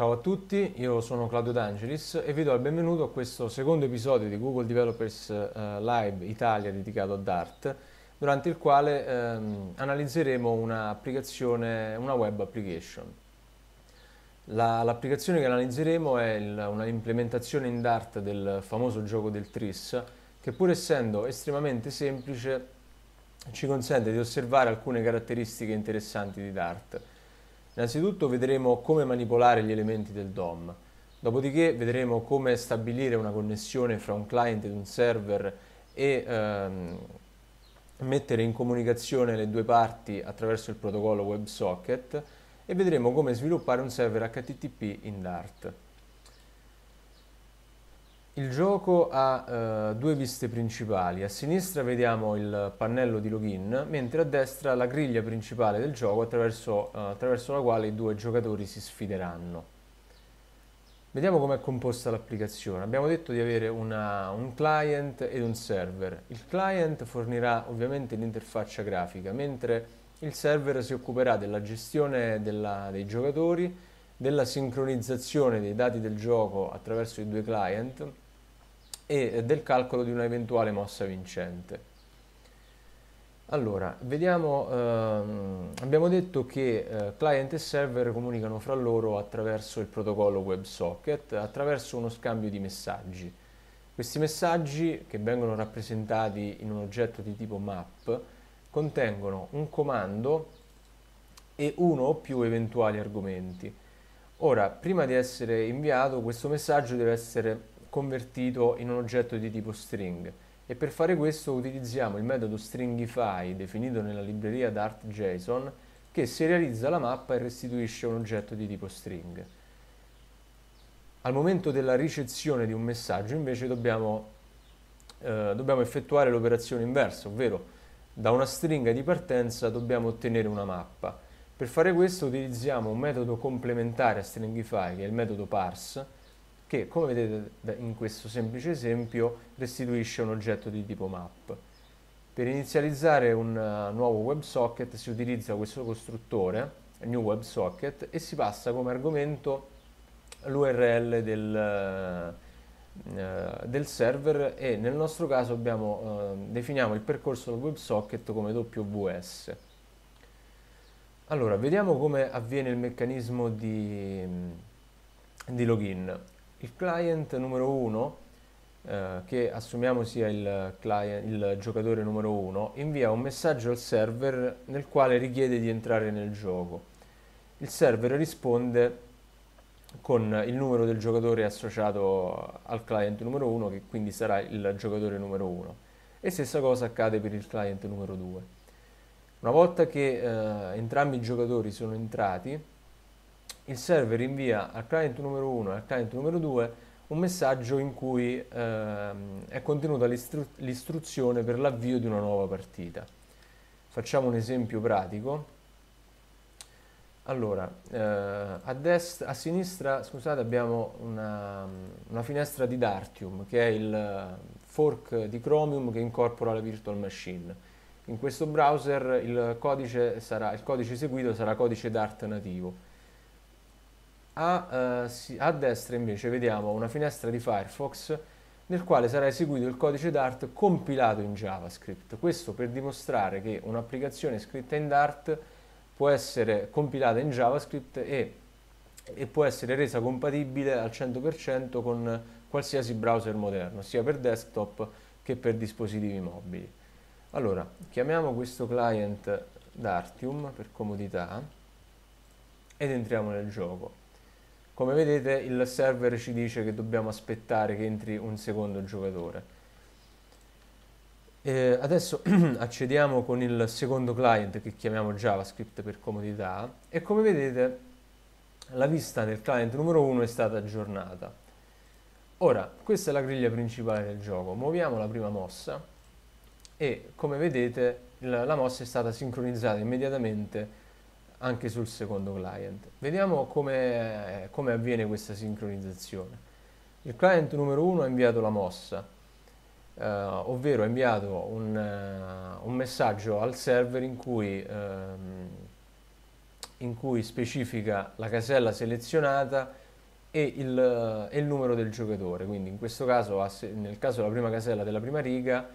Ciao a tutti, io sono Claudio D'Angelis e vi do il benvenuto a questo secondo episodio di Google Developers eh, Live Italia dedicato a Dart, durante il quale ehm, analizzeremo una, una web application. l'applicazione che analizzeremo è il, una implementazione in Dart del famoso gioco del Tris, che pur essendo estremamente semplice ci consente di osservare alcune caratteristiche interessanti di Dart. Innanzitutto vedremo come manipolare gli elementi del DOM, dopodiché vedremo come stabilire una connessione fra un client ed un server e ehm, mettere in comunicazione le due parti attraverso il protocollo WebSocket e vedremo come sviluppare un server HTTP in Dart. Il gioco ha eh, due viste principali, a sinistra vediamo il pannello di login, mentre a destra la griglia principale del gioco attraverso, eh, attraverso la quale i due giocatori si sfideranno. Vediamo com'è composta l'applicazione. Abbiamo detto di avere una, un client ed un server. Il client fornirà ovviamente l'interfaccia grafica, mentre il server si occuperà della gestione della, dei giocatori, della sincronizzazione dei dati del gioco attraverso i due client e del calcolo di un'eventuale mossa vincente. Allora, vediamo, ehm, abbiamo detto che eh, client e server comunicano fra loro attraverso il protocollo WebSocket, attraverso uno scambio di messaggi. Questi messaggi, che vengono rappresentati in un oggetto di tipo map, contengono un comando e uno o più eventuali argomenti. Ora, prima di essere inviato, questo messaggio deve essere convertito in un oggetto di tipo string e per fare questo utilizziamo il metodo stringify definito nella libreria Dart.json che serializza la mappa e restituisce un oggetto di tipo string. Al momento della ricezione di un messaggio invece dobbiamo, eh, dobbiamo effettuare l'operazione inversa, ovvero da una stringa di partenza dobbiamo ottenere una mappa. Per fare questo utilizziamo un metodo complementare a Stringify che è il metodo parse che come vedete in questo semplice esempio restituisce un oggetto di tipo map. Per inizializzare un eh, nuovo WebSocket si utilizza questo costruttore, new WebSocket, e si passa come argomento l'URL del, eh, eh, del, server e nel nostro caso abbiamo, eh, definiamo il percorso del WebSocket come WS. Allora, vediamo come avviene il meccanismo di, di login il client numero 1, eh, che assumiamo sia il, client, il giocatore numero 1, invia un messaggio al server nel quale richiede di entrare nel gioco. Il server risponde con il numero del giocatore associato al client numero 1, che quindi sarà il giocatore numero 1. E stessa cosa accade per il client numero 2. Una volta che eh, entrambi i giocatori sono entrati, il server invia al client numero 1 e al client numero 2 un messaggio in cui ehm, è contenuta l'istru- l'istruzione per l'avvio di una nuova partita. Facciamo un esempio pratico. Allora, eh, a, destra, a, sinistra scusate, abbiamo una, una, finestra di Dartium, che è il fork di Chromium che incorpora la virtual machine. In questo browser il codice, sarà, il codice eseguito sarà codice Dart nativo. A, eh, a destra invece vediamo una finestra di Firefox nel quale sarà eseguito il codice Dart compilato in JavaScript. Questo per dimostrare che un'applicazione scritta in Dart può essere compilata in JavaScript e, e, può essere resa compatibile al 100% con qualsiasi browser moderno, sia per desktop che per dispositivi mobili. Allora, chiamiamo questo client Dartium per comodità ed entriamo nel gioco. Come vedete il server ci dice che dobbiamo aspettare che entri un secondo giocatore. E adesso accediamo con il secondo client che chiamiamo JavaScript per comodità e come vedete la vista del client numero 1 è stata aggiornata. Ora, questa è la griglia principale del gioco. Muoviamo la prima mossa e come vedete la, la mossa è stata sincronizzata immediatamente anche sul secondo client. Vediamo come, come avviene questa sincronizzazione. Il client numero 1 ha inviato la mossa, eh, ovvero ha inviato un, uh, un, messaggio al server in cui, ehm, in cui specifica la casella selezionata e il, eh, e il, numero del giocatore. Quindi in questo caso, nel caso della prima casella della prima riga,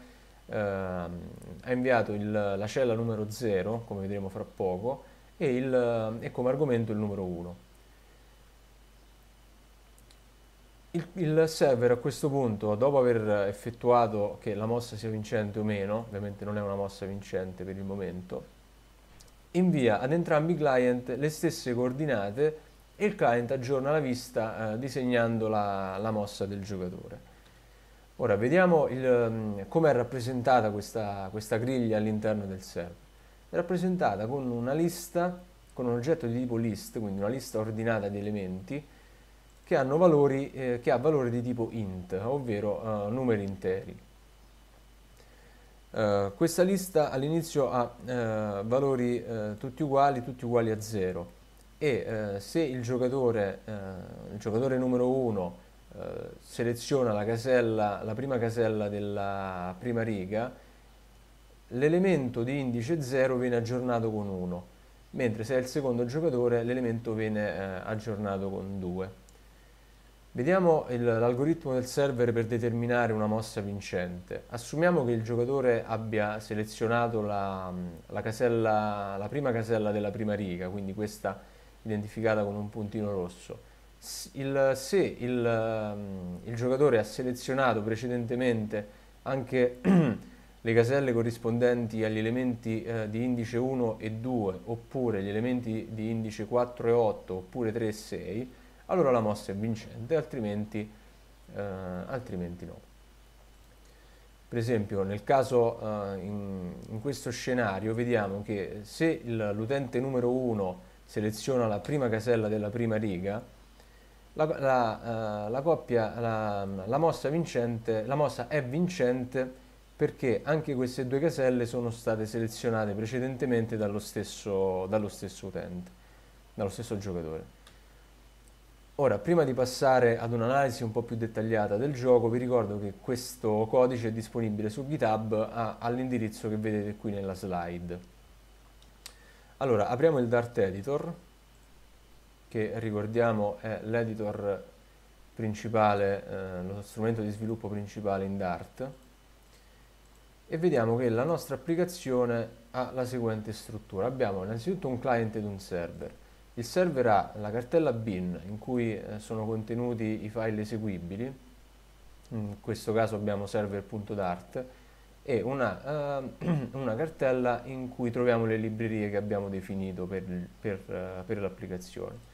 ehm, ha inviato il, la cella numero 0, come vedremo fra poco, e, il, e come argomento il numero 1. Il, il, server a questo punto, dopo aver effettuato che la mossa sia vincente o meno, ovviamente non è una mossa vincente per il momento, invia ad entrambi i client le stesse coordinate e il client aggiorna la vista eh, disegnando la, la, mossa del giocatore. Ora vediamo mm, come è rappresentata questa, questa griglia all'interno del server rappresentata con una lista, con un oggetto di tipo list, quindi una lista ordinata di elementi, che, valori, eh, che ha valore di tipo int, ovvero eh, numeri interi. Uh, questa lista all'inizio ha uh, valori uh, tutti uguali, tutti uguali a 0 e se il giocatore, il giocatore numero 1 seleziona la, casella, la prima casella della prima riga l'elemento di indice 0 viene aggiornato con 1, mentre se è il secondo giocatore l'elemento viene eh, aggiornato con 2. Vediamo l'algoritmo del server per determinare una mossa vincente. Assumiamo che il giocatore abbia selezionato la, la, casella, la prima casella della prima riga, quindi questa identificata con un puntino rosso. Il, se il, mm, il giocatore ha selezionato precedentemente anche le caselle corrispondenti agli elementi eh, di indice 1 e 2 oppure gli elementi di indice 4 e 8 oppure 3 e 6, allora la mossa è vincente, altrimenti, eh, altrimenti no. Per esempio nel caso eh, in, in, questo scenario vediamo che se l'utente numero 1 seleziona la prima casella della prima riga, la, la, eh, la, coppia, la mossa, vincente, la mossa è vincente perché anche queste due caselle sono state selezionate precedentemente dallo stesso, dallo stesso utente, dallo stesso giocatore. Ora, prima di passare ad un'analisi un po' più dettagliata del gioco, vi ricordo che questo codice è disponibile su GitHub all'indirizzo che vedete qui nella slide. Allora, apriamo il Dart Editor, che ricordiamo è l'editor principale, eh, lo strumento di sviluppo principale in Dart e vediamo che la nostra applicazione ha la seguente struttura. Abbiamo innanzitutto un client ed un server. Il server ha la cartella bin in cui eh, sono contenuti i file eseguibili, in questo caso abbiamo server.dart, e una, uh, una, cartella in cui troviamo le librerie che abbiamo definito per, per, uh, per l'applicazione.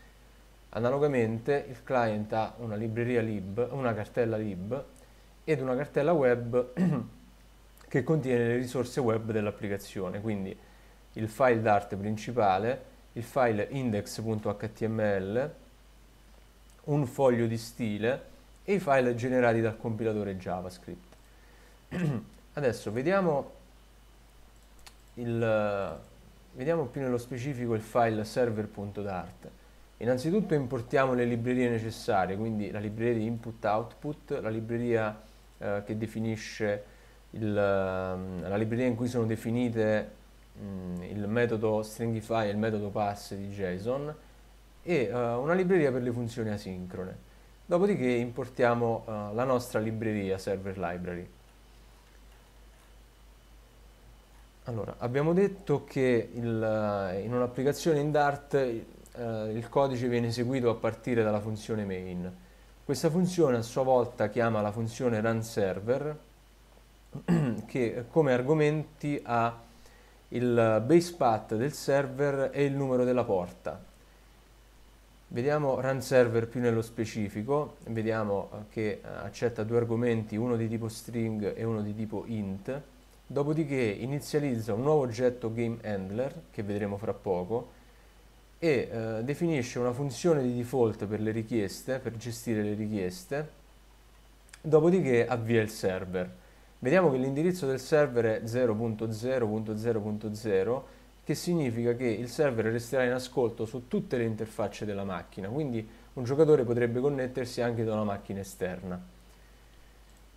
Analogamente il client ha una libreria lib, una cartella lib ed una cartella web che contiene le risorse web dell'applicazione, quindi il file d'arte principale, il file index.html, un foglio di stile e i file generati dal compilatore JavaScript. Adesso vediamo, il, vediamo più nello specifico il file server.dart. Innanzitutto importiamo le librerie necessarie, quindi la libreria di input-output, la libreria eh, che definisce il, ehm, la libreria in cui sono definite mh, mm, il metodo stringify e il metodo pass di JSON e uh, una libreria per le funzioni asincrone. Dopodiché importiamo uh, la nostra libreria server library. Allora, abbiamo detto che il, eh, in un'applicazione in Dart eh, il codice viene eseguito a partire dalla funzione main. Questa funzione a sua volta chiama la funzione run server che come argomenti ha il base path del server e il numero della porta. Vediamo run server più nello specifico, vediamo eh, che eh, accetta due argomenti, uno di tipo string e uno di tipo int, dopodiché inizializza un nuovo oggetto game handler che vedremo fra poco, e eh, definisce una funzione di default per le richieste, per gestire le richieste, dopodiché avvia il server. Vediamo che l'indirizzo del server è 0.0.0.0 che significa che il server resterà in ascolto su tutte le interfacce della macchina, quindi un giocatore potrebbe connettersi anche da una macchina esterna.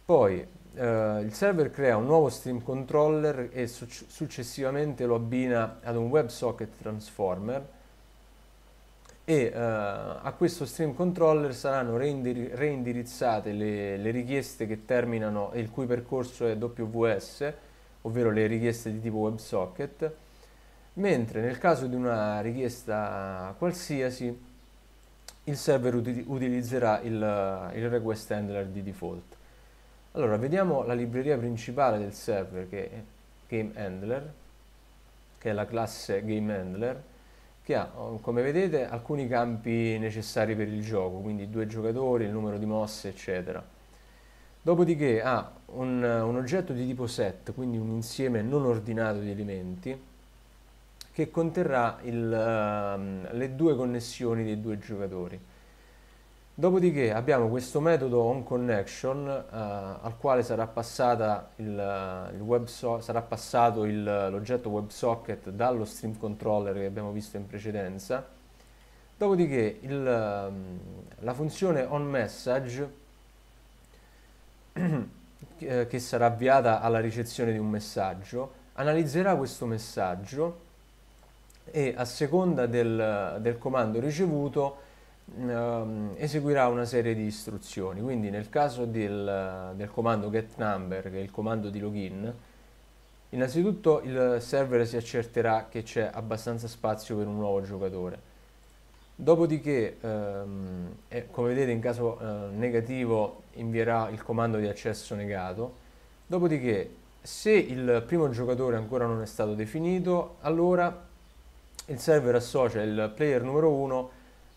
Poi eh, il server crea un nuovo stream controller e successivamente lo abbina ad un WebSocket transformer e eh, a questo stream controller saranno reindir reindirizzate le, le, richieste che terminano e il cui percorso è WS, ovvero le richieste di tipo WebSocket, mentre nel caso di una richiesta qualsiasi il server uti utilizzerà il, il request handler di default. Allora, vediamo la libreria principale del server che è GameHandler, che è la classe GameHandler, che ha, oh, come vedete, alcuni campi necessari per il gioco, quindi due giocatori, il numero di mosse, eccetera. Dopodiché ha un, un oggetto di tipo set, quindi un insieme non ordinato di elementi, che conterrà il, uh, le due connessioni dei due giocatori. Dopodiché abbiamo questo metodo onConnection connection eh, al quale sarà, il, eh, il web so sarà passato l'oggetto WebSocket dallo stream controller che abbiamo visto in precedenza. Dopodiché il, ehm, la funzione onMessage eh, che sarà avviata alla ricezione di un messaggio analizzerà questo messaggio e a seconda del, del comando ricevuto ehm, eseguirà una serie di istruzioni, quindi nel caso del, del comando getNumber, che è il comando di login, innanzitutto il server si accerterà che c'è abbastanza spazio per un nuovo giocatore. Dopodiché, ehm, come vedete in caso eh, negativo, invierà il comando di accesso negato. Dopodiché, se il primo giocatore ancora non è stato definito, allora il server associa il player numero 1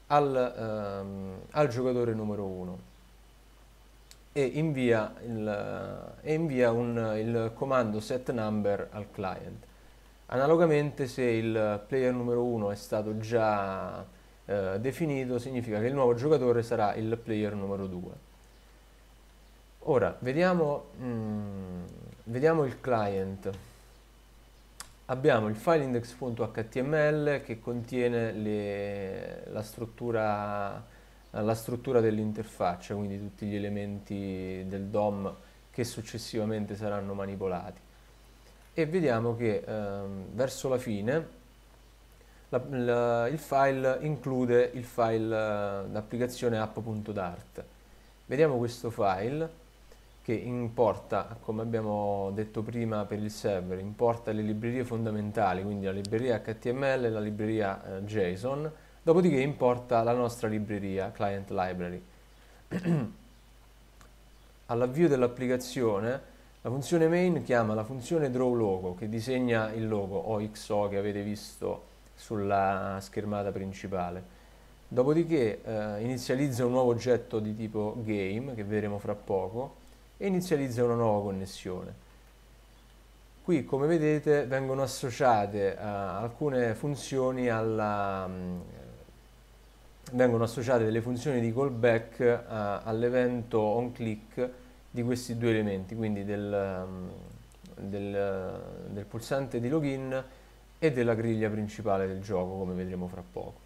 al, ehm, al giocatore numero 1 e invia, il, e invia un, il comando setNumber al client. Analogamente se il player numero 1 è stato già eh, definito significa che il nuovo giocatore sarà il player numero 2. Ora vediamo, mm, vediamo il client abbiamo il file index.html che contiene le, la struttura, struttura dell'interfaccia, quindi tutti gli elementi del DOM che successivamente saranno manipolati. E vediamo che ehm, verso la fine la, la, il file include il file eh, d'applicazione app.dart. Vediamo questo file che importa, come abbiamo detto prima per il server, importa le librerie fondamentali, quindi la libreria HTML e la libreria eh, JSON, dopodiché importa la nostra libreria client library. All'avvio dell'applicazione la funzione main chiama la funzione drawLogo, che disegna il logo OXO che avete visto sulla schermata principale. Dopodiché eh, inizializza un nuovo oggetto di tipo game che vedremo fra poco e inizializza una nuova connessione. Qui come vedete vengono associate eh, alcune funzioni alla, mm, vengono associate delle funzioni di callback eh, all'evento on click di questi due elementi, quindi del, mm, del, eh, del pulsante di login e della griglia principale del gioco come vedremo fra poco.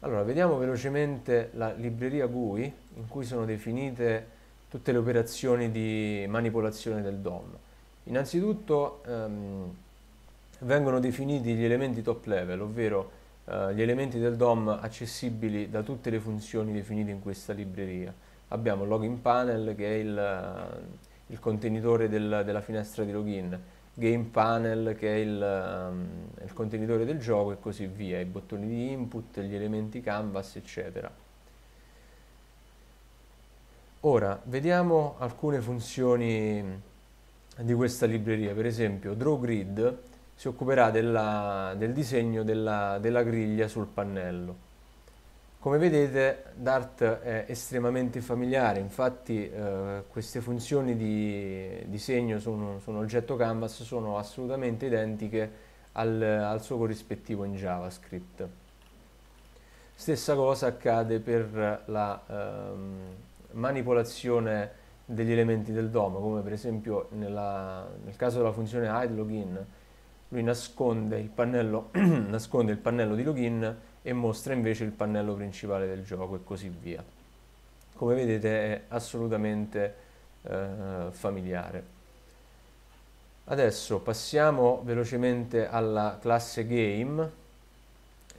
Allora, vediamo velocemente la libreria GUI in cui sono definite tutte le operazioni di manipolazione del DOM. Innanzitutto ehm, vengono definiti gli elementi top level, ovvero eh, gli elementi del DOM accessibili da tutte le funzioni definite in questa libreria. Abbiamo il login panel che è il, eh, il contenitore del, della finestra di login, game panel che è il, um, il contenitore del gioco e così via, i bottoni di input, gli elementi canvas eccetera. Ora, vediamo alcune funzioni di questa libreria. Per esempio, DrawGrid si occuperà della, del disegno della, della griglia sul pannello. Come vedete Dart è estremamente familiare, infatti eh, queste funzioni di disegno su un, oggetto canvas sono assolutamente identiche al, al, suo corrispettivo in JavaScript. Stessa cosa accade per la, ehm, manipolazione degli elementi del DOM, come per esempio nella, nel caso della funzione hide login, lui nasconde il, pannello, nasconde il pannello di login e mostra invece il pannello principale del gioco e così via. Come vedete è assolutamente eh, familiare. Adesso passiamo velocemente alla classe game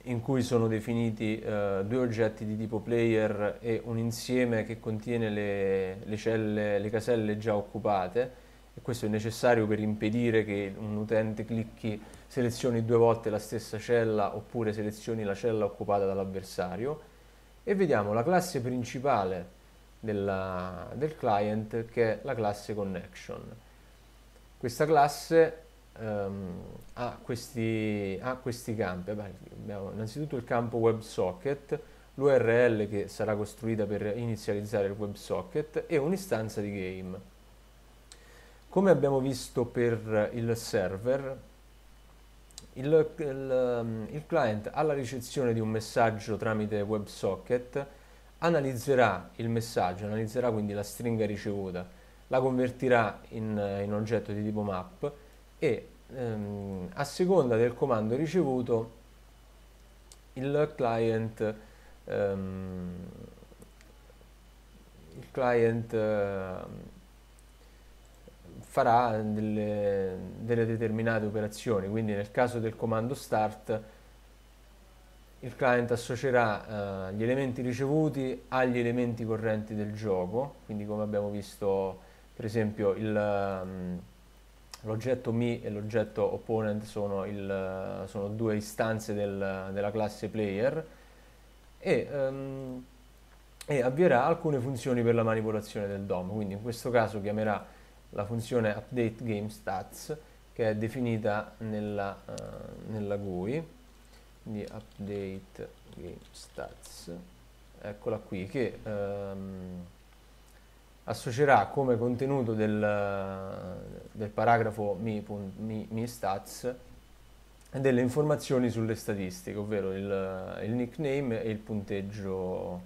in cui sono definiti eh, due oggetti di tipo player e un insieme che contiene le, le, celle, le caselle già occupate e questo è necessario per impedire che un utente clicchi, selezioni due volte la stessa cella oppure selezioni la cella occupata dall'avversario e vediamo la classe principale della, del client che è la classe connection. Questa classe um, ehm, a, questi, a, questi, campi. Beh, abbiamo innanzitutto il campo WebSocket, l'URL che sarà costruita per inizializzare il WebSocket e un'istanza di game. Come abbiamo visto per il server, il, il, ehm, il client alla ricezione di un messaggio tramite WebSocket analizzerà il messaggio, analizzerà quindi la stringa ricevuta, la convertirà in, in oggetto di tipo map e ehm, a seconda del comando ricevuto il client, ehm, il client ehm, farà delle, delle determinate operazioni, quindi nel caso del comando start il client associerà eh, gli elementi ricevuti agli elementi correnti del gioco, quindi come abbiamo visto per esempio il, ehm, L'oggetto me e l'oggetto opponent sono, il, sono due istanze del, della classe player e, um, e, avvierà alcune funzioni per la manipolazione del DOM. Quindi in questo caso chiamerà la funzione update game stats che è definita nella, uh, nella GUI, quindi update game stats, eccola qui, che um, associerà come contenuto del, del paragrafo mi, mi, mi stats delle informazioni sulle statistiche, ovvero il, il nickname e il punteggio,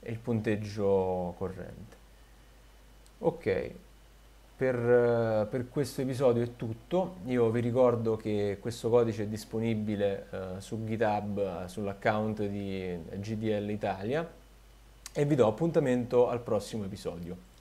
il punteggio corrente. Ok, per, per, questo episodio è tutto, io vi ricordo che questo codice è disponibile eh, su GitHub eh, sull'account di GDL Italia e vi do appuntamento al prossimo episodio.